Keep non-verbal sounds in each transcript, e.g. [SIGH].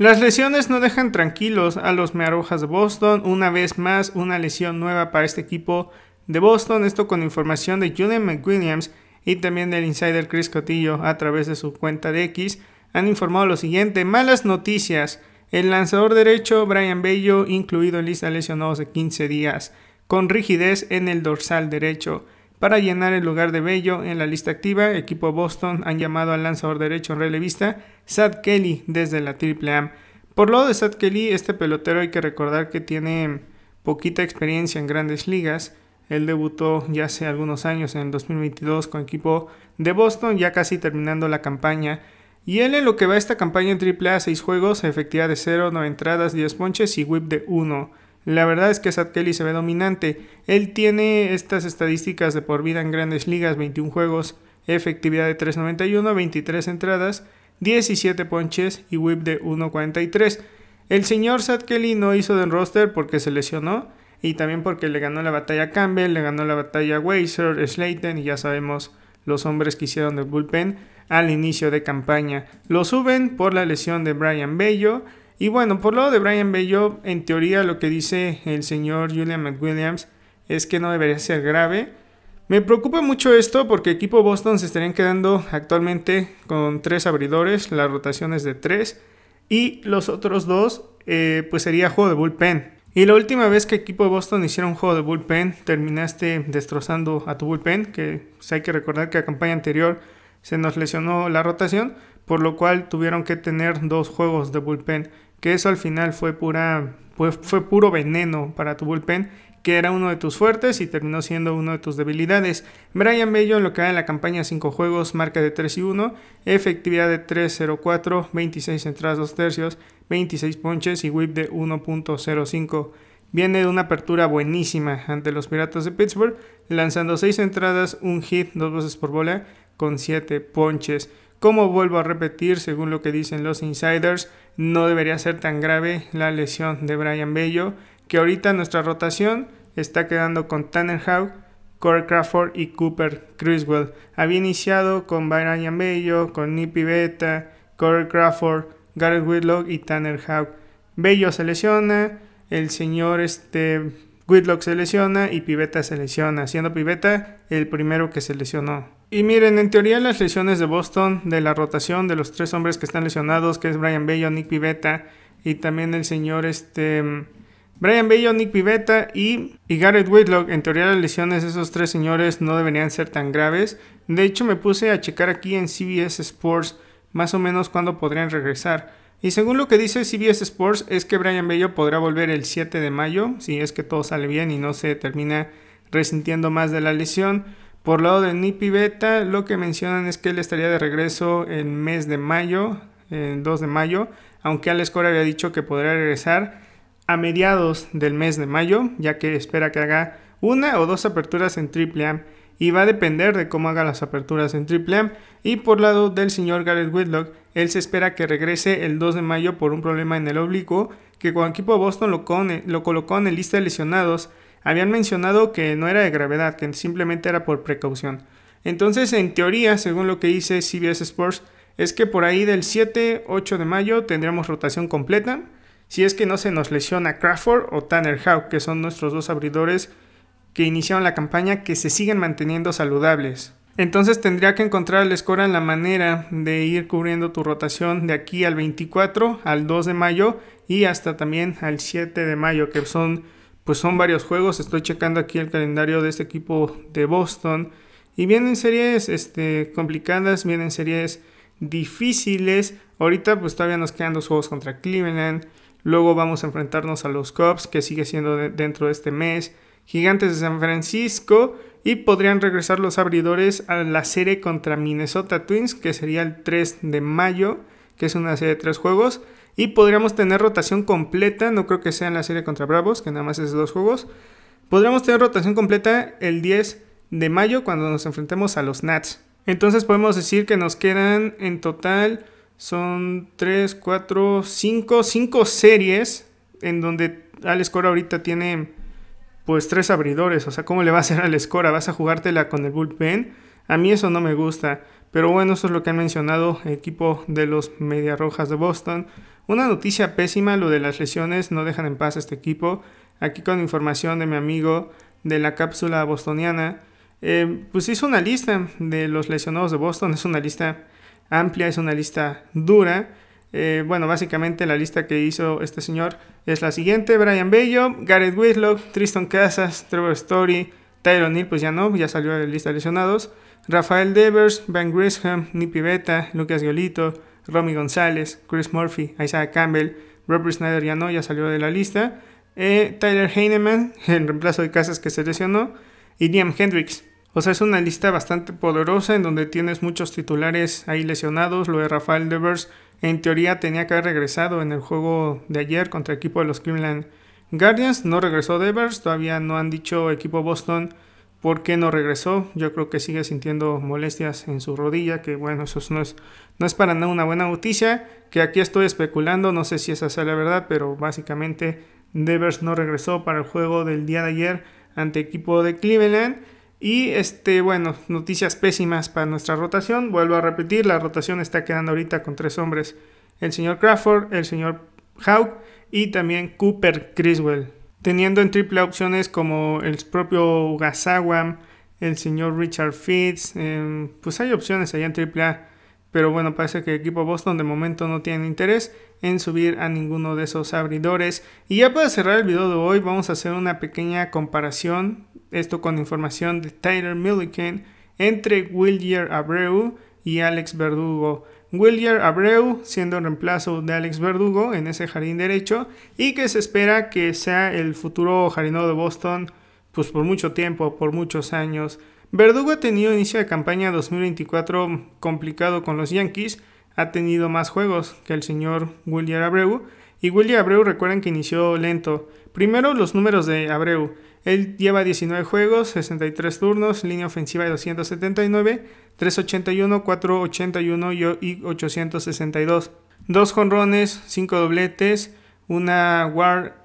Las lesiones no dejan tranquilos a los Mearrojas de Boston. Una vez más, una lesión nueva para este equipo de Boston. Esto con información de Julian McWilliams y también del insider Chris Cotillo a través de su cuenta de X. Han informado lo siguiente: malas noticias. El lanzador derecho Brian Bello, incluido en lista de lesionados de 15 días, con rigidez en el dorsal derecho para llenar el lugar de Bello en la lista activa. Equipo Boston han llamado al lanzador derecho en relevista Sad Kelly desde la Triple A. Por lo de Sad Kelly, este pelotero hay que recordar que tiene poquita experiencia en grandes ligas. Él debutó ya hace algunos años, en el 2022, con equipo de Boston, ya casi terminando la campaña. Y él en lo que va esta campaña en AAA, 6 juegos, efectividad de 0, 9 entradas, 10 ponches y whip de 1. La verdad es que Sad Kelly se ve dominante. Él tiene estas estadísticas de por vida en grandes ligas, 21 juegos, efectividad de 3.91, 23 entradas, 17 ponches y whip de 1.43. El señor Sad Kelly no hizo del roster porque se lesionó y también porque le ganó la batalla a Campbell, le ganó la batalla a Weiser, Slayton y ya sabemos los hombres que hicieron del bullpen al inicio de campaña. Lo suben por la lesión de Brian Bello y bueno, por lo de Brian Bello, en teoría lo que dice el señor Julian McWilliams es que no debería ser grave. Me preocupa mucho esto porque equipo Boston se estarían quedando actualmente con tres abridores, la rotación es de tres y los otros dos eh, pues sería juego de bullpen. Y la última vez que equipo Boston hicieron juego de bullpen terminaste destrozando a tu bullpen, que pues, hay que recordar que la campaña anterior se nos lesionó la rotación, por lo cual tuvieron que tener dos juegos de bullpen que eso al final fue pura fue puro veneno para tu bullpen que era uno de tus fuertes y terminó siendo uno de tus debilidades. Brian Bello lo que va en la campaña 5 juegos, marca de 3 y 1, efectividad de 3.04, 26 entradas 2 tercios, 26 ponches y whip de 1.05. Viene de una apertura buenísima ante los Piratas de Pittsburgh, lanzando 6 entradas, un hit, dos veces por bola, con 7 ponches. Como vuelvo a repetir, según lo que dicen los insiders, no debería ser tan grave la lesión de Brian Bello, que ahorita nuestra rotación está quedando con Tanner Haug, Corey Crawford y Cooper Criswell. Había iniciado con Brian Bello, con Nippy Beta, Corey Crawford, Garrett Whitlock y Tanner Haug. Bello se lesiona, el señor este Whitlock se lesiona y Pivetta se lesiona, siendo Pivetta el primero que se lesionó. Y miren, en teoría las lesiones de Boston, de la rotación de los tres hombres que están lesionados, que es Brian Bello, Nick Pivetta y también el señor este... Brian Bello, Nick Pivetta y, y Garrett Whitlock, en teoría las lesiones de esos tres señores no deberían ser tan graves. De hecho me puse a checar aquí en CBS Sports más o menos cuándo podrían regresar. Y según lo que dice CBS Sports, es que Brian Bello podrá volver el 7 de mayo, si es que todo sale bien y no se termina resintiendo más de la lesión. Por lado de Nipi Beta, lo que mencionan es que él estaría de regreso el mes de mayo, el 2 de mayo, aunque Alex Cora había dicho que podrá regresar a mediados del mes de mayo, ya que espera que haga una o dos aperturas en Triple A y va a depender de cómo haga las aperturas en Triple M. Y por lado del señor Gareth Whitlock, él se espera que regrese el 2 de mayo por un problema en el oblicuo, que con equipo Boston lo, lo colocó en el lista de lesionados. Habían mencionado que no era de gravedad, que simplemente era por precaución. Entonces, en teoría, según lo que dice CBS Sports, es que por ahí del 7-8 de mayo tendremos rotación completa, si es que no se nos lesiona Crawford o Tanner Hawk, que son nuestros dos abridores iniciaron la campaña que se siguen manteniendo saludables. Entonces tendría que encontrarles cora la manera de ir cubriendo tu rotación de aquí al 24, al 2 de mayo y hasta también al 7 de mayo, que son pues son varios juegos. Estoy checando aquí el calendario de este equipo de Boston y vienen series este, complicadas, vienen series difíciles. Ahorita pues todavía nos quedan dos juegos contra Cleveland. Luego vamos a enfrentarnos a los Cubs, que sigue siendo dentro de este mes. Gigantes de San Francisco y podrían regresar los abridores a la serie contra Minnesota Twins, que sería el 3 de mayo, que es una serie de tres juegos. Y podríamos tener rotación completa, no creo que sea en la serie contra Bravos, que nada más es dos juegos. Podríamos tener rotación completa el 10 de mayo cuando nos enfrentemos a los Nats. Entonces podemos decir que nos quedan en total son 3, 4, 5, 5 series en donde Alex Cora ahorita tiene pues tres abridores. O sea, ¿cómo le va a hacer al Escora? ¿Vas a jugártela con el bullpen? A mí eso no me gusta. Pero bueno, eso es lo que han mencionado el equipo de los Media Rojas de Boston. Una noticia pésima, lo de las lesiones, no dejan en paz a este equipo. Aquí con información de mi amigo de la cápsula bostoniana. Eh, pues hizo una lista de los lesionados de Boston, es una lista amplia, es una lista dura. Eh, bueno, básicamente la lista que hizo este señor es la siguiente: Brian Bello, Gareth Whitlock, Tristan Casas, Trevor Story, Tyler Neal, pues ya no, ya salió de la lista de lesionados. Rafael Devers, Van Grisham, Nippy Beta, Lucas Giolito, Romy González, Chris Murphy, Isaiah Campbell, Robert Snyder ya no, ya salió de la lista. Eh, Tyler Heineman, [LAUGHS] el reemplazo de Casas que se lesionó. Y Liam Hendricks, o sea, es una lista bastante poderosa en donde tienes muchos titulares ahí lesionados. Lo de Rafael Devers en teoría tenía que haber regresado en el juego de ayer contra el equipo de los Cleveland Guardians. No regresó Devers, todavía no han dicho equipo Boston por qué no regresó. Yo creo que sigue sintiendo molestias en su rodilla, que bueno, eso no es, no es para nada una buena noticia. Que aquí estoy especulando, no sé si esa sea la verdad, pero básicamente Devers no regresó para el juego del día de ayer ante equipo de Cleveland. Y este, bueno, noticias pésimas para nuestra rotación. Vuelvo a repetir, la rotación está quedando ahorita con tres hombres. El señor Crawford, el señor Hawk y también Cooper Criswell. Teniendo en triple opciones como el propio Gasawam, el señor Richard Fitz, em, pues hay opciones allá en triple Pero bueno, parece que el equipo Boston de momento no tiene interés en subir a ninguno de esos abridores. Y ya para cerrar el video de hoy, vamos a hacer una pequeña comparación esto con información de Tyler Milliken, entre Willier Abreu y Alex Verdugo. Willier Abreu siendo el reemplazo de Alex Verdugo en ese jardín derecho y que se espera que sea el futuro jardinero de Boston pues por mucho tiempo, por muchos años. Verdugo ha tenido inicio de campaña 2024 complicado con los Yankees, ha tenido más juegos que el señor Willier Abreu y Willy Abreu recuerden que inició lento. Primero los números de Abreu. Él lleva 19 juegos, 63 turnos, línea ofensiva de 279, 381, 481 y 862. Dos jonrones, cinco dobletes, una WAR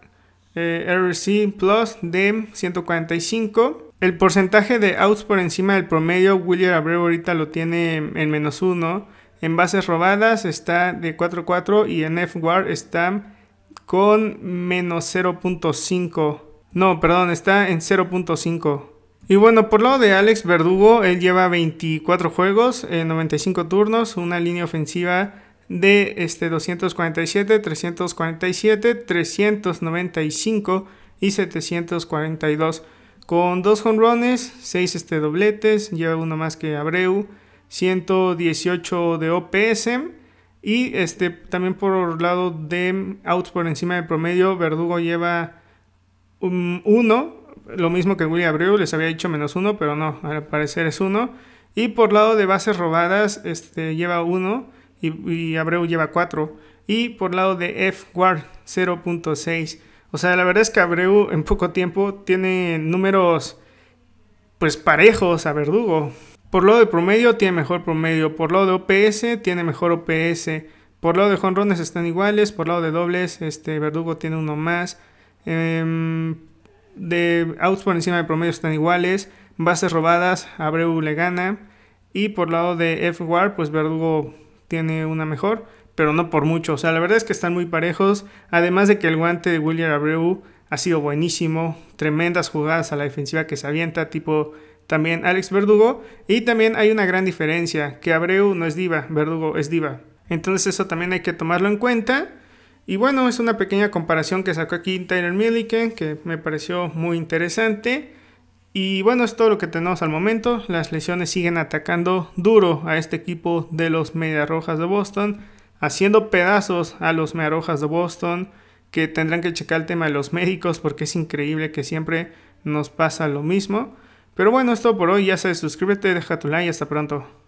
eh, RC Plus de 145. El porcentaje de outs por encima del promedio, William Abreu ahorita lo tiene en menos uno. En bases robadas está de 4-4 y en F-Guard está con menos 0.5. No, perdón, está en 0.5. Y bueno, por lo de Alex Verdugo, él lleva 24 juegos, eh, en 95 turnos, una línea ofensiva de este 247, 347, 395 y 742 con dos jonrones, seis este dobletes, lleva uno más que Abreu, 118 de OPS. Y este, también por lado de outs por encima del promedio, Verdugo lleva 1, lo mismo que William Abreu, les había dicho menos 1, pero no, al parecer es 1. Y por lado de bases robadas, este, lleva 1 y, y, Abreu lleva 4. Y por lado de F, Guard 0.6. O sea, la verdad es que Abreu en poco tiempo tiene números pues parejos a Verdugo. Por lado de promedio tiene mejor promedio. Por lado de OPS tiene mejor OPS. Por lado de jonrones están iguales. Por lado de dobles, este Verdugo tiene uno más. Em, de outs por encima de promedio están iguales. Bases robadas, Abreu le gana. Y por lado de F-War, pues Verdugo tiene una mejor, pero no por mucho. O sea, la verdad es que están muy parejos. Además de que el guante de William Abreu ha sido buenísimo. Tremendas jugadas a la defensiva que se avienta, tipo también Alex Verdugo. Y también hay una gran diferencia, que Abreu no es diva, Verdugo es diva. Entonces eso también hay que tomarlo en cuenta. Y bueno, es una pequeña comparación que sacó aquí Tyler Milliken, que me pareció muy interesante. Y bueno, es todo lo que tenemos al momento. Las lesiones siguen atacando duro a este equipo de los Mediarrojas de Boston, haciendo pedazos a los Mediarrojas de Boston que tendrán que checar el tema de los médicos porque es increíble que siempre nos pasa lo mismo. Pero bueno, es todo por hoy. Ya sabes, suscríbete, deja tu like y hasta pronto.